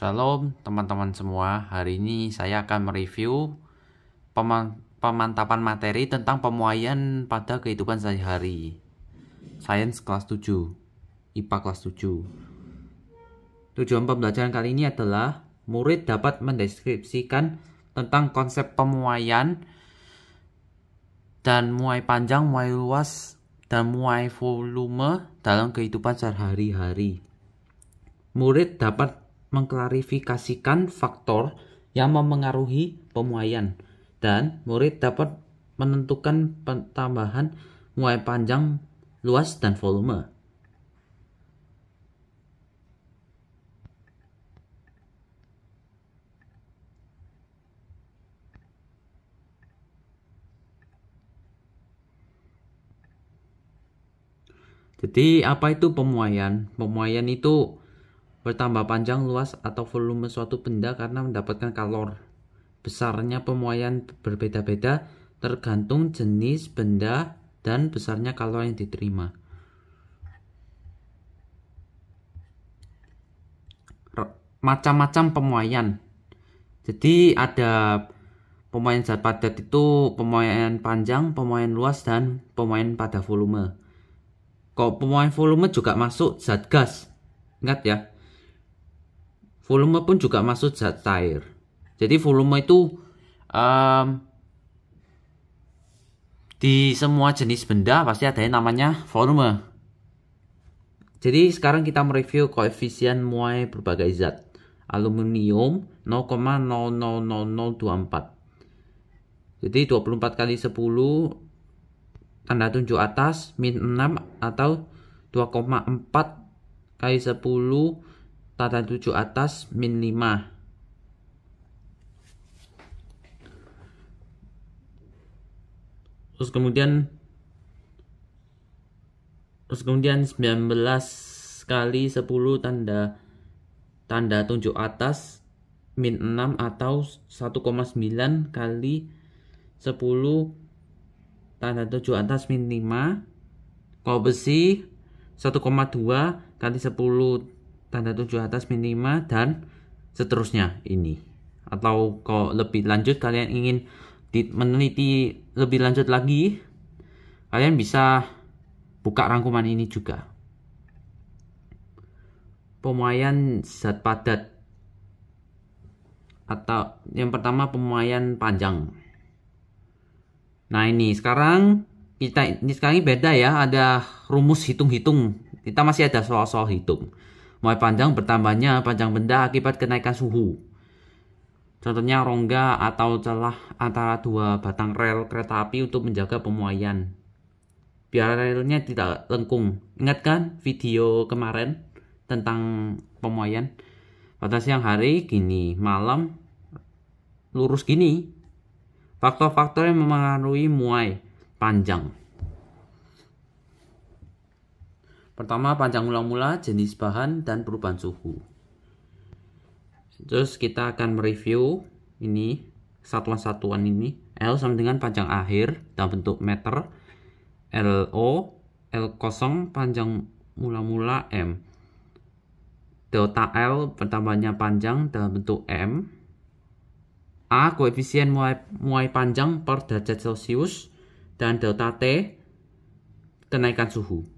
Shalom teman-teman semua, hari ini saya akan mereview pemantapan materi tentang pemuaian pada kehidupan sehari-hari. Sains kelas 7, IPA kelas 7. Tujuan pembelajaran kali ini adalah murid dapat mendeskripsikan tentang konsep pemuaian dan muai panjang, muai luas, dan muai volume dalam kehidupan sehari-hari. Murid dapat mengklarifikasikan faktor yang memengaruhi pemuaian dan murid dapat menentukan pertambahan muai panjang, luas, dan volume. Jadi apa itu pemuaian? Pemuaian itu bertambah panjang, luas, atau volume suatu benda karena mendapatkan kalor. Besarnya pemuaian berbeda-beda tergantung jenis benda dan besarnya kalor yang diterima. Macam-macam pemuaian. Jadi ada pemuaian zat padat itu pemuaian panjang, pemuaian luas, dan pemuaian pada volume. Kok pemuaian volume juga masuk zat gas. Ingat ya, volume pun juga masuk zat cair jadi volume itu um, di semua jenis benda pasti ada yang namanya volume jadi sekarang kita mereview koefisien muai berbagai zat aluminium 0,000024 jadi 24 kali 10 tanda tunjuk atas min 6 atau 2,4 kali 10 tata 7 atas min 5 terus kemudian terus kemudian 19 kali 10 tanda tanda tunjuk atas min 6 atau 1,9 kali 10 tanda tujuh atas min 5 kau besi 1,2 kali 10 tanda tujuh atas minima dan seterusnya ini atau kalau lebih lanjut kalian ingin meneliti lebih lanjut lagi kalian bisa buka rangkuman ini juga pemuaian zat padat atau yang pertama pemuaian panjang. Nah ini sekarang kita ini sekarang ini beda ya ada rumus hitung-hitung. Kita masih ada soal-soal hitung mulai panjang bertambahnya panjang benda akibat kenaikan suhu. Contohnya rongga atau celah antara dua batang rel kereta api untuk menjaga pemuaian. Biar relnya tidak lengkung. Ingat kan video kemarin tentang pemuaian? Pada siang hari gini, malam lurus gini. Faktor-faktor yang memengaruhi muai panjang. Pertama, panjang mula-mula, jenis bahan, dan perubahan suhu. Terus kita akan mereview ini satuan-satuan ini. L sama dengan panjang akhir dalam bentuk meter. LO, L0 panjang mula-mula M. Delta L pertambahannya panjang dalam bentuk M. A koefisien muai muai panjang per derajat Celcius dan delta T kenaikan suhu.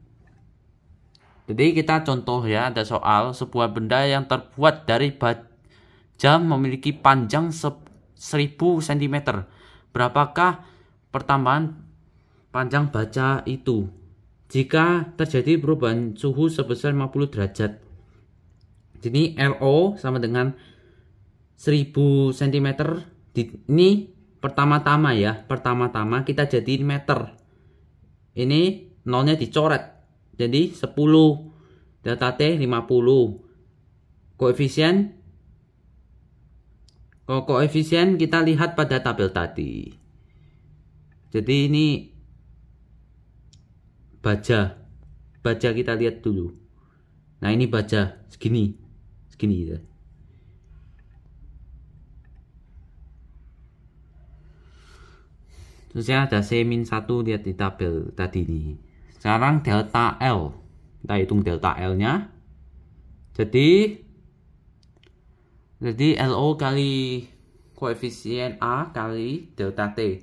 Jadi kita contoh ya, ada soal sebuah benda yang terbuat dari jam memiliki panjang 1000 cm. Berapakah pertambahan panjang baja itu? Jika terjadi perubahan suhu sebesar 50 derajat. Jadi LO sama dengan 1000 cm ini pertama-tama ya, pertama-tama kita jadi meter. Ini nolnya dicoret jadi 10 delta T 50. Koefisien Ko koefisien kita lihat pada tabel tadi. Jadi ini baja. Baja kita lihat dulu. Nah, ini baja segini. Segini ya. terusnya ada C 1 lihat di tabel tadi nih. Sekarang delta L. Kita hitung delta L-nya. Jadi jadi LO kali koefisien A kali delta T.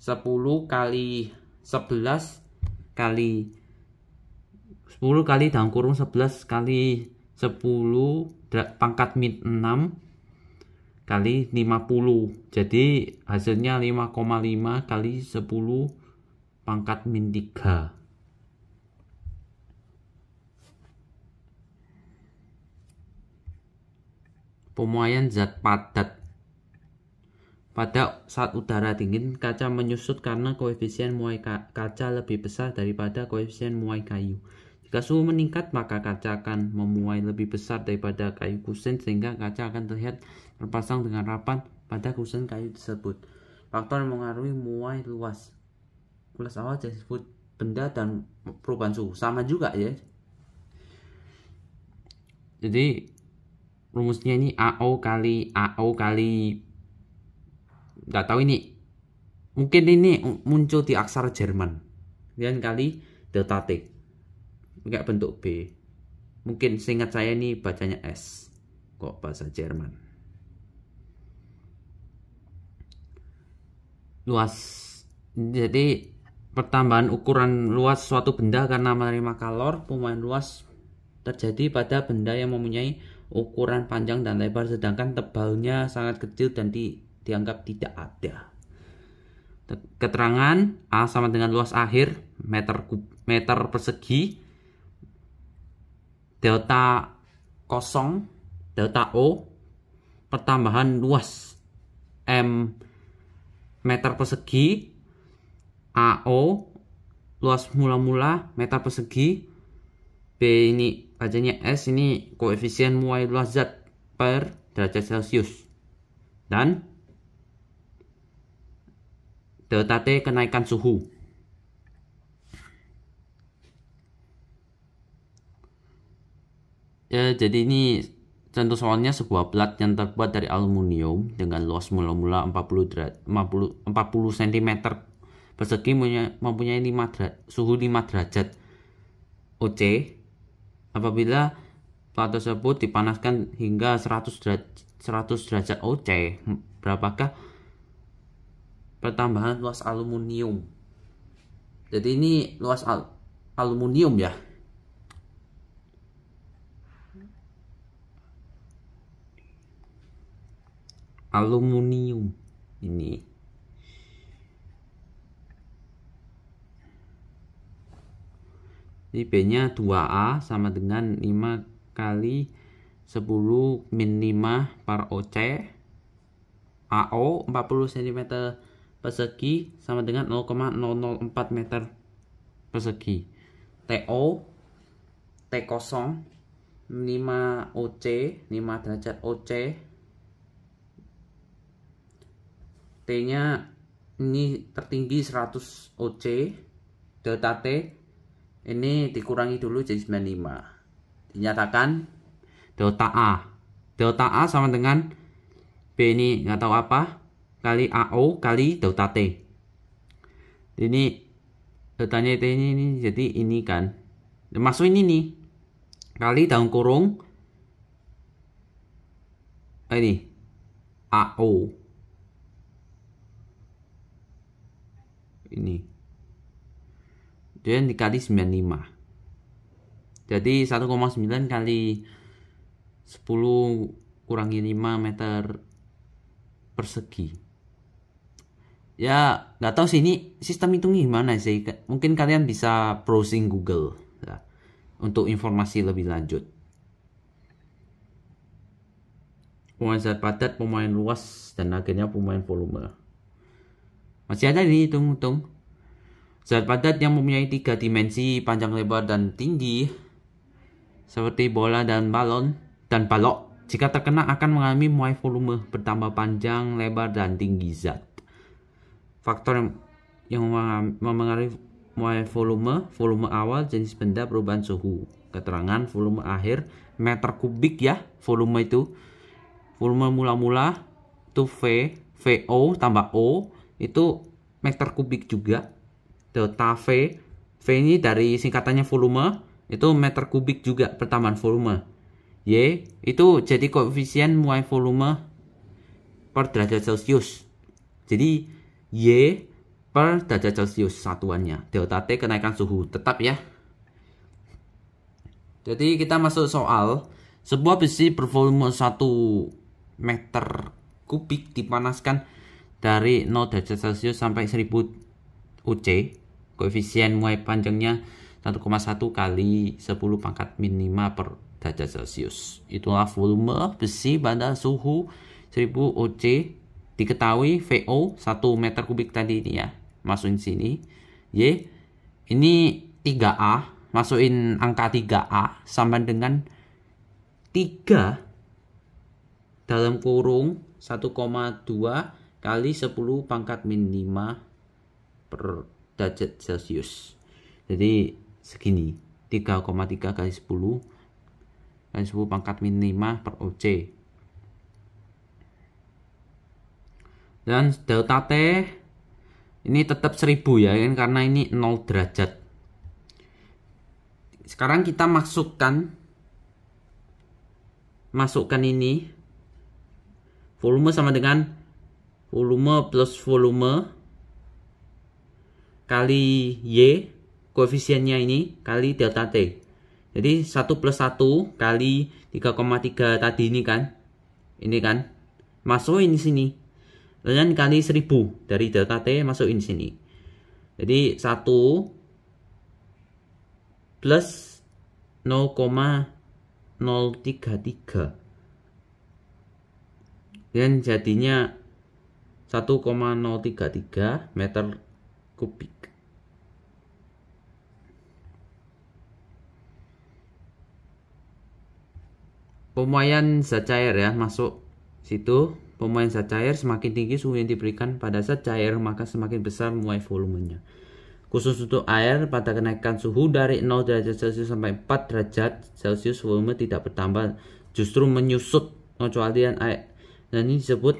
10 kali 11 kali 10 kali dalam kurung 11 kali 10 pangkat min 6 kali 50. Jadi hasilnya 5,5 kali 10 pangkat min 3. pemuaian zat padat. Pada saat udara dingin, kaca menyusut karena koefisien muai kaca lebih besar daripada koefisien muai kayu. Jika suhu meningkat, maka kaca akan memuai lebih besar daripada kayu kusen sehingga kaca akan terlihat terpasang dengan rapat pada kusen kayu tersebut. Faktor yang mengaruhi muai luas. Ulas awal disebut benda dan perubahan suhu. Sama juga ya. Jadi rumusnya ini AO kali AO kali nggak tahu ini mungkin ini muncul di aksara Jerman kemudian kali delta T kayak bentuk B mungkin seingat saya ini bacanya S kok bahasa Jerman luas jadi pertambahan ukuran luas suatu benda karena menerima kalor pemain luas terjadi pada benda yang mempunyai ukuran panjang dan lebar sedangkan tebalnya sangat kecil dan di, dianggap tidak ada. Keterangan A sama dengan luas akhir meter kub, meter persegi delta kosong delta O pertambahan luas M meter persegi AO luas mula-mula meter persegi B ini bacanya S ini koefisien muai luas zat per derajat celcius dan delta T kenaikan suhu ya jadi ini contoh soalnya sebuah plat yang terbuat dari aluminium dengan luas mula-mula 40 derajat 40, 40 cm persegi mempunyai 5 derajat, suhu 5 derajat OC apabila plat tersebut dipanaskan hingga 100 derajat, 100 derajat OC berapakah pertambahan luas aluminium jadi ini luas al aluminium ya aluminium ini Jadi B nya 2A sama dengan 5 kali 10 min 5 par OC AO 40 cm persegi sama dengan 0,004 meter persegi TO T0 5 OC 5 derajat OC T nya ini tertinggi 100 OC delta T ini dikurangi dulu jadi 95 dinyatakan delta A delta A sama dengan B ini nggak tahu apa kali AO kali delta T ini deltanya T ini, ini jadi ini kan masuk ini nih kali daun kurung eh, ini AO ini dia dikali 95. Jadi 1,9 kali 10 kurangi 5 meter persegi. Ya, nggak tahu sih ini sistem hitungnya gimana sih. Mungkin kalian bisa browsing Google ya, untuk informasi lebih lanjut. Pemain zat padat, pemain luas, dan akhirnya pemain volume. Masih ada ini hitung-hitung. Zat padat yang mempunyai tiga dimensi panjang lebar dan tinggi seperti bola dan balon dan balok jika terkena akan mengalami muai volume bertambah panjang, lebar, dan tinggi zat. Faktor yang mempengaruhi muai volume, volume awal, jenis benda, perubahan suhu. Keterangan volume akhir, meter kubik ya, volume itu. Volume mula-mula itu V, VO tambah O, itu meter kubik juga delta V. V ini dari singkatannya volume, itu meter kubik juga pertambahan volume. Y itu jadi koefisien muai volume per derajat Celcius. Jadi Y per derajat Celcius satuannya. Delta T kenaikan suhu, tetap ya. Jadi kita masuk soal. Sebuah besi bervolume 1 meter kubik dipanaskan dari 0 derajat Celcius sampai 1000 UC koefisien muai panjangnya 1,1 kali 10 pangkat minima per derajat celcius itulah volume besi pada suhu 1000 OC diketahui VO 1 meter kubik tadi ini ya masukin sini Y ini 3A masukin angka 3A sama dengan 3 dalam kurung 1,2 kali 10 pangkat minima per derajat celcius jadi segini 3,3 kali 10 kali 10 pangkat minima per OC dan delta T ini tetap 1000 ya kan karena ini 0 derajat sekarang kita masukkan masukkan ini volume sama dengan volume plus volume kali Y koefisiennya ini kali delta T. Jadi 1 plus 1 kali 3,3 tadi ini kan. Ini kan. Masukin di sini. Dan kali 1000 dari delta T masukin di sini. Jadi 1 plus 0,033. Dan jadinya 1,033 meter kubik. Pemuaian zat cair ya masuk situ. Pemuaian zat cair semakin tinggi suhu yang diberikan pada zat cair maka semakin besar muai volumenya. Khusus untuk air pada kenaikan suhu dari 0 derajat Celcius sampai 4 derajat Celcius volume tidak bertambah justru menyusut kecualian air dan ini disebut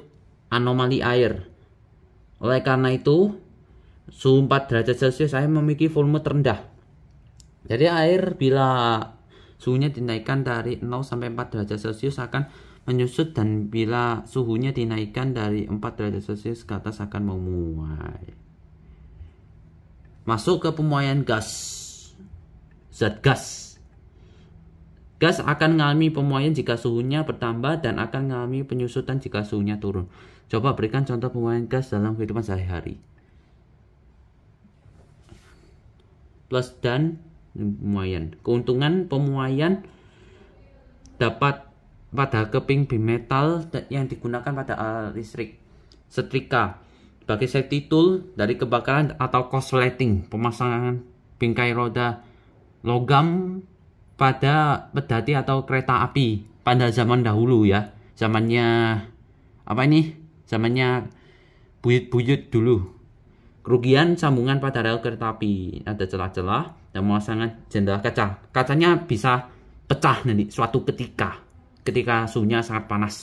anomali air. Oleh karena itu suhu 4 derajat Celcius air memiliki volume terendah. Jadi air bila Suhunya dinaikkan dari 0 sampai 4 derajat Celcius akan menyusut dan bila suhunya dinaikkan dari 4 derajat Celcius ke atas akan memuai. Masuk ke pemuaian gas. Zat gas. Gas akan mengalami pemuaian jika suhunya bertambah dan akan mengalami penyusutan jika suhunya turun. Coba berikan contoh pemuaian gas dalam kehidupan sehari-hari. Plus dan pemuaian. Keuntungan pemuaian dapat pada keping bimetal yang digunakan pada eh, listrik. Setrika sebagai safety tool dari kebakaran atau lighting pemasangan bingkai roda logam pada pedati atau kereta api pada zaman dahulu ya. Zamannya apa ini? Zamannya buyut-buyut dulu. Kerugian sambungan pada rel kereta api ada celah-celah dan mau jendela kaca kacanya bisa pecah nanti suatu ketika ketika suhunya sangat panas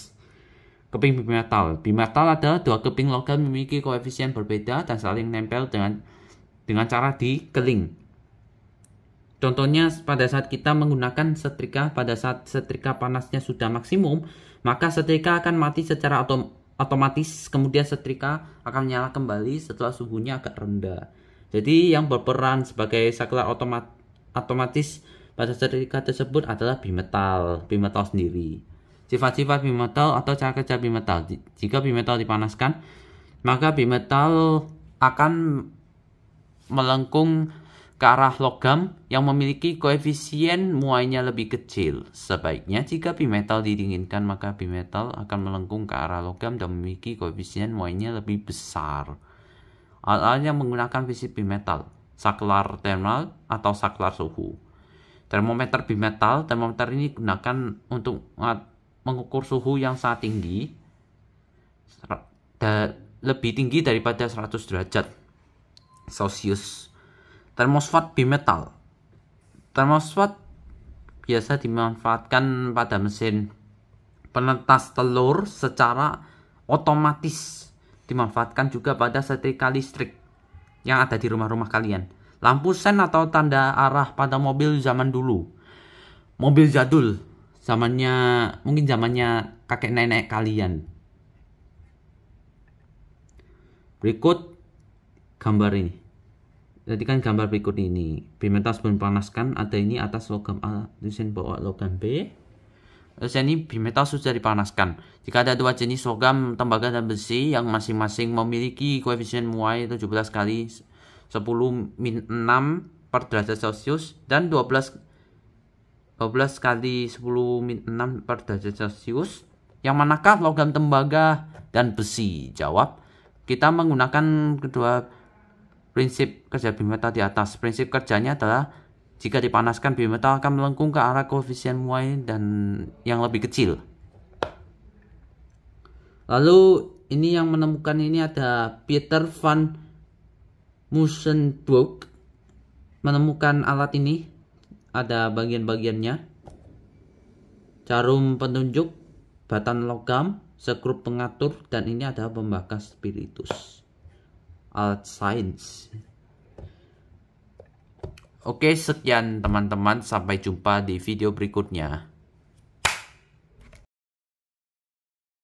keping bimetal bimetal ada dua keping logam memiliki koefisien berbeda dan saling nempel dengan dengan cara dikeling Contohnya pada saat kita menggunakan setrika pada saat setrika panasnya sudah maksimum, maka setrika akan mati secara otom otomatis kemudian setrika akan menyala kembali setelah suhunya agak rendah. Jadi yang berperan sebagai saklar otomat otomatis pada sertifikat tersebut adalah bimetal, bimetal sendiri. Sifat-sifat bimetal atau cara kerja bimetal. Jika bimetal dipanaskan, maka bimetal akan melengkung ke arah logam yang memiliki koefisien muainya lebih kecil. Sebaiknya jika bimetal didinginkan maka bimetal akan melengkung ke arah logam dan memiliki koefisien muainya lebih besar alat yang menggunakan fisik bimetal, saklar thermal atau saklar suhu. Termometer bimetal, termometer ini digunakan untuk mengukur suhu yang sangat tinggi, lebih tinggi daripada 100 derajat Celsius. Termosfat bimetal. Termosfat biasa dimanfaatkan pada mesin penetas telur secara otomatis dimanfaatkan juga pada setrika listrik yang ada di rumah-rumah kalian. Lampu sen atau tanda arah pada mobil zaman dulu. Mobil jadul, zamannya mungkin zamannya kakek nenek kalian. Berikut gambar ini. Jadi kan gambar berikut ini. Bimetal sebelum panaskan ada ini atas logam A, desain bawah logam B ini bimetal sudah dipanaskan. Jika ada dua jenis logam tembaga dan besi yang masing-masing memiliki koefisien muai 17 kali 10 min 6 per derajat Celcius dan 12 12 kali 10 min 6 per derajat Celcius, yang manakah logam tembaga dan besi? Jawab, kita menggunakan kedua prinsip kerja bimetal di atas. Prinsip kerjanya adalah jika dipanaskan, bimetal akan melengkung ke arah koefisien muai dan yang lebih kecil. Lalu ini yang menemukan ini ada Peter van Musenbroek menemukan alat ini ada bagian-bagiannya jarum penunjuk batan logam sekrup pengatur dan ini ada pembakar spiritus alat sains Oke, sekian teman-teman. Sampai jumpa di video berikutnya.